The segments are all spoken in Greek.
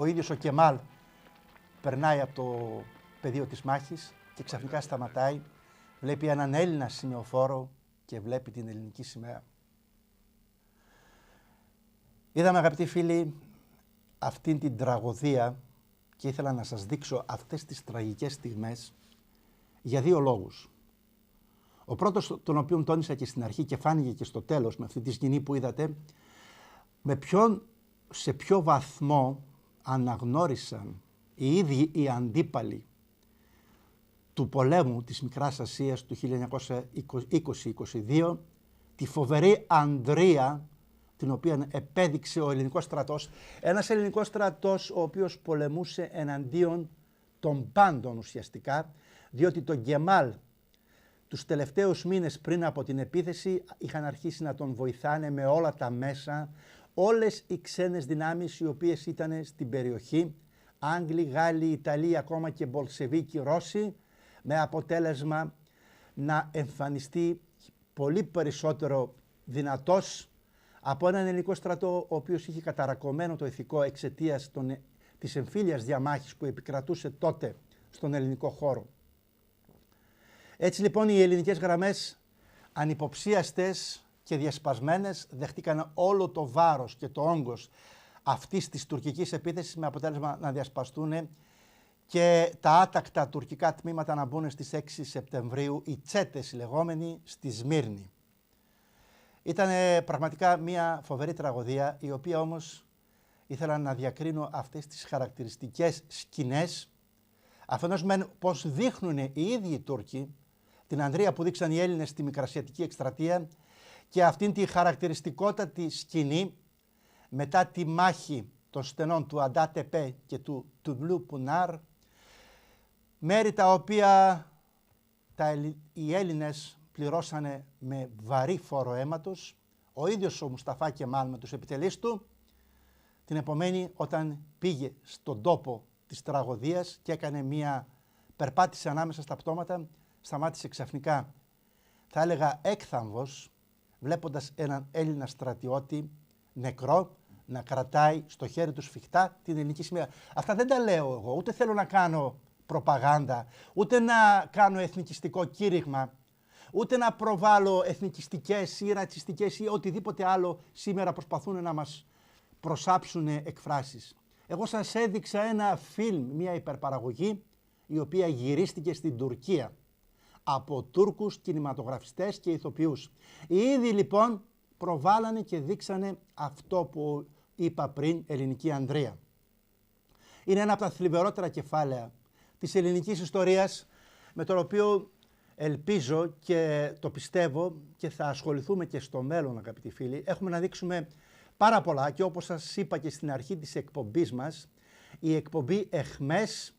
Ο ίδιος ο Κεμάλ περνάει από το πεδίο της μάχης και ξαφνικά σταματάει, βλέπει έναν Έλληνα σημειοφόρο και βλέπει την ελληνική σημαία. Είδαμε αγαπητοί φίλοι αυτήν την τραγωδία και ήθελα να σας δείξω αυτές τις τραγικές στιγμές για δύο λόγους. Ο πρώτος, τον οποίο τόνισα και στην αρχή και φάνηκε και στο τέλος με αυτή τη σκηνή που είδατε, με ποιον, σε ποιο βαθμό αναγνώρισαν οι ίδιοι οι αντίπαλοι του πολέμου της Μικράς Ασίας του 1920-22 τη φοβερή ανδρία την οποία επέδειξε ο ελληνικός στρατός. Ένας ελληνικός στρατός ο οποίος πολεμούσε εναντίον των πάντων ουσιαστικά, διότι το Γκεμάλ τους τελευταίους μήνες πριν από την επίθεση είχαν αρχίσει να τον βοηθάνε με όλα τα μέσα όλες οι ξένες δυνάμεις οι οποίες ήταν στην περιοχή, Άγγλοι, Γάλλοι, Ιταλοί, ακόμα και Μπολσεβίκοι, Ρώσοι, με αποτέλεσμα να εμφανιστεί πολύ περισσότερο δυνατός από έναν ελληνικό στρατό ο οποίος είχε καταρακωμένο το ηθικό εξαιτίας της εμφύλιας διαμάχης που επικρατούσε τότε στον ελληνικό χώρο. Έτσι λοιπόν οι ελληνικές γραμμές ανυποψίαστες και διασπασμένες δεχτήκαν όλο το βάρος και το όγκος αυτής της τουρκικής επίθεσης με αποτέλεσμα να διασπαστούν και τα άτακτα τουρκικά τμήματα να μπουν στις 6 Σεπτεμβρίου, οι τσέτες λεγόμενοι, στη Σμύρνη. Ήταν πραγματικά μια φοβερή τραγωδία, η οποία όμως ήθελα να διακρίνω αυτές τις χαρακτηριστικές σκηνές, αφενός μεν πώς δείχνουν οι ίδιοι οι Τούρκοι, την Ανδρία που δείξαν οι Έλληνες στη Μικρασιατική Εκστρατεία, και αυτήν τη χαρακτηριστικότατη σκηνή μετά τη μάχη των στενών του Αντάτεπέ και του Τουμπλού Πουνάρ μέρη τα οποία τα, οι Έλληνες πληρώσανε με βαρύ φόρο αίματος ο ίδιος ο Μουσταφά Κεμάλ με τους επιτελείς του την επομένη όταν πήγε στον τόπο της τραγωδίας και έκανε μία περπάτηση ανάμεσα στα πτώματα σταμάτησε ξαφνικά θα έλεγα έκθαμβος βλέποντας έναν Έλληνα στρατιώτη νεκρό να κρατάει στο χέρι του σφιχτά την ελληνική σημαία. Αυτά δεν τα λέω εγώ, ούτε θέλω να κάνω προπαγάνδα, ούτε να κάνω εθνικιστικό κήρυγμα, ούτε να προβάλλω εθνικιστικές ή ρατσιστικές ή οτιδήποτε άλλο σήμερα προσπαθούν να μας προσάψουν εκφράσεις. Εγώ σας έδειξα ένα φιλμ, μια υπερπαραγωγή, η οποία γυρίστηκε στην Τουρκία από Τούρκους κινηματογραφιστές και ηθοποιούς. ίδιοι λοιπόν προβάλανε και δείξανε αυτό που είπα πριν ελληνική Ανδρεία. Είναι ένα από τα θλιβερότερα κεφάλαια της ελληνικής ιστορίας με το οποίο ελπίζω και το πιστεύω και θα ασχοληθούμε και στο μέλλον αγαπητοί φίλοι. Έχουμε να δείξουμε πάρα πολλά και όπως σας είπα και στην αρχή της εκπομπής μας η εκπομπή «Εχμές»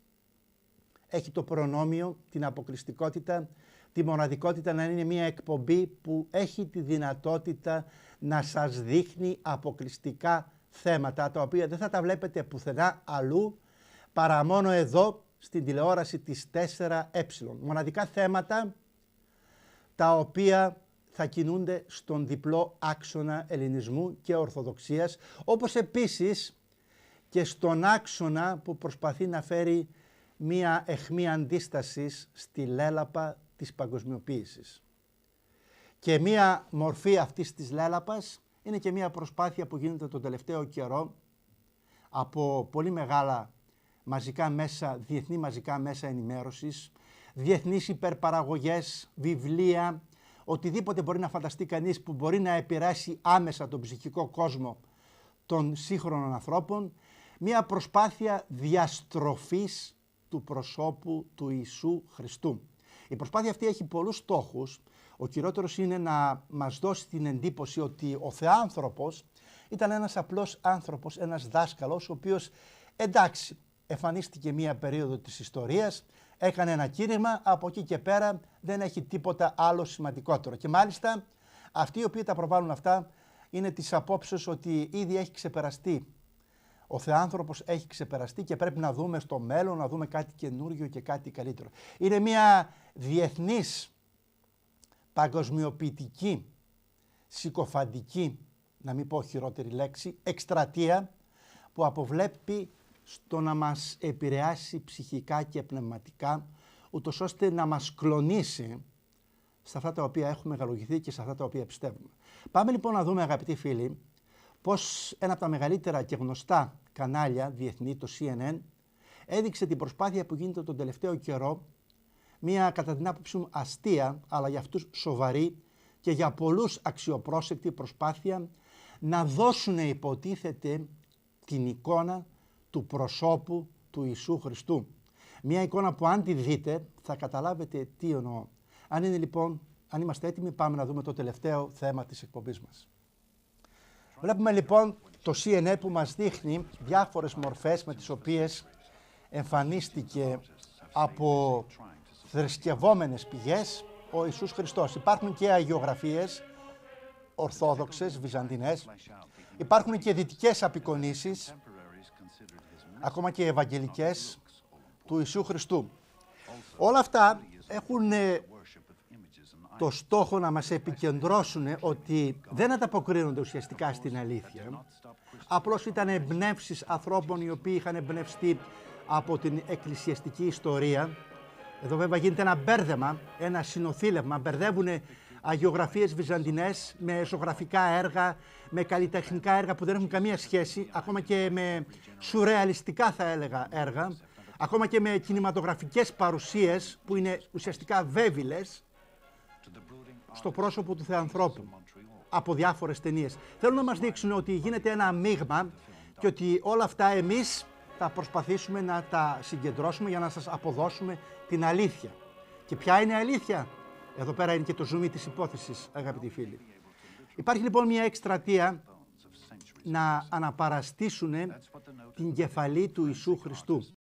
έχει το προνόμιο, την αποκλειστικότητα, τη μοναδικότητα να είναι μια εκπομπή που έχει τη δυνατότητα να σας δείχνει αποκλειστικά θέματα τα οποία δεν θα τα βλέπετε πουθενά αλλού παρά μόνο εδώ στην τηλεόραση της 4Ε. Μοναδικά θέματα τα οποία θα κινούνται στον διπλό άξονα ελληνισμού και ορθοδοξίας όπως επίσης και στον άξονα που προσπαθεί να φέρει μία αιχμή αντίστασης στη λέλαπα της παγκοσμιοποίησης. Και μία μορφή αυτής της λέλαπας είναι και μία προσπάθεια που γίνεται τον τελευταίο καιρό από πολύ μεγάλα μαζικά μέσα, διεθνή μαζικά μέσα ενημέρωσης, διεθνείς υπερπαραγωγές, βιβλία, οτιδήποτε μπορεί να φανταστεί κανείς που μπορεί να επηρεάσει άμεσα τον ψυχικό κόσμο των σύγχρονων ανθρώπων, μία προσπάθεια διαστροφής του προσώπου του Ιησού Χριστού. Η προσπάθεια αυτή έχει πολλούς στόχους. Ο κυριότερος είναι να μας δώσει την εντύπωση ότι ο Θεάνθρωπος ήταν ένας απλός άνθρωπος, ένας δάσκαλος, ο οποίος εντάξει εμφανίστηκε μία περίοδο της ιστορίας, έκανε ένα κήρυγμα, από εκεί και πέρα δεν έχει τίποτα άλλο σημαντικότερο. Και μάλιστα αυτοί οι οποίοι τα προβάλλουν αυτά είναι της απόψεως ότι ήδη έχει ξεπεραστεί ο Θεάνθρωπος έχει ξεπεραστεί και πρέπει να δούμε στο μέλλον, να δούμε κάτι καινούργιο και κάτι καλύτερο. Είναι μια διεθνής παγκοσμιοποιητική, συκοφαντική, να μην πω χειρότερη λέξη, εκστρατεία που αποβλέπει στο να μας επηρεάσει ψυχικά και πνευματικά, ούτως ώστε να μας κλονίσει σε αυτά τα οποία έχουμε μεγαλογηθεί και σε αυτά τα οποία πιστεύουμε. Πάμε λοιπόν να δούμε αγαπητοί φίλοι πως ένα από τα μεγαλύτερα και γνωστά κανάλια διεθνή, το CNN, έδειξε την προσπάθεια που γίνεται τον τελευταίο καιρό, μια κατά την άποψή μου αστεία, αλλά για αυτούς σοβαρή και για πολλούς αξιοπρόσεκτη προσπάθεια να δώσουν υποτίθεται την εικόνα του προσώπου του Ιησού Χριστού. Μια εικόνα που αν τη δείτε θα καταλάβετε τι εννοώ. Αν είναι λοιπόν, αν είμαστε έτοιμοι πάμε να δούμε το τελευταίο θέμα της εκπομπής μας. Βλέπουμε λοιπόν το CNN που μας δείχνει διάφορες μορφές με τις οποίες εμφανίστηκε από θρησκευόμενες πηγές ο Ιησούς Χριστός. Υπάρχουν και αγιογραφίες ορθόδοξες, βυζαντινές. Υπάρχουν και δυτικές απεικονίσεις, ακόμα και ευαγγελικές, του Ιησού Χριστού. Όλα αυτά έχουν ε, το στόχο να μας επικεντρώσουν ότι δεν ανταποκρίνονται ουσιαστικά στην αλήθεια. Απλώς ήταν εμπνεύσεις ανθρώπων οι οποίοι είχαν εμπνευστεί από την εκκλησιαστική ιστορία. Εδώ βέβαια γίνεται ένα μπέρδεμα, ένα συνοθήλευμα. Μπερδεύουν αγιογραφίες βυζαντινές με ζωγραφικά έργα, με καλλιτεχνικά έργα που δεν έχουν καμία σχέση, ακόμα και με σουρεαλιστικά θα έλεγα έργα, ακόμα και με κινηματογραφικές παρουσίες που είναι ουσιαστικά βέβηλες στο πρόσωπο του θεανθρώπου από διάφορες ταινίες. Θέλουν να μας δείξουν ότι γίνεται ένα μείγμα και ότι όλα αυτά εμείς θα προσπαθήσουμε να τα συγκεντρώσουμε για να σας αποδώσουμε την αλήθεια. Και ποια είναι η αλήθεια. Εδώ πέρα είναι και το ζουμί της υπόθεσης, αγαπητοί φίλοι. Υπάρχει λοιπόν μια εκστρατεία να αναπαραστήσουν την κεφαλή του Ιησού Χριστού.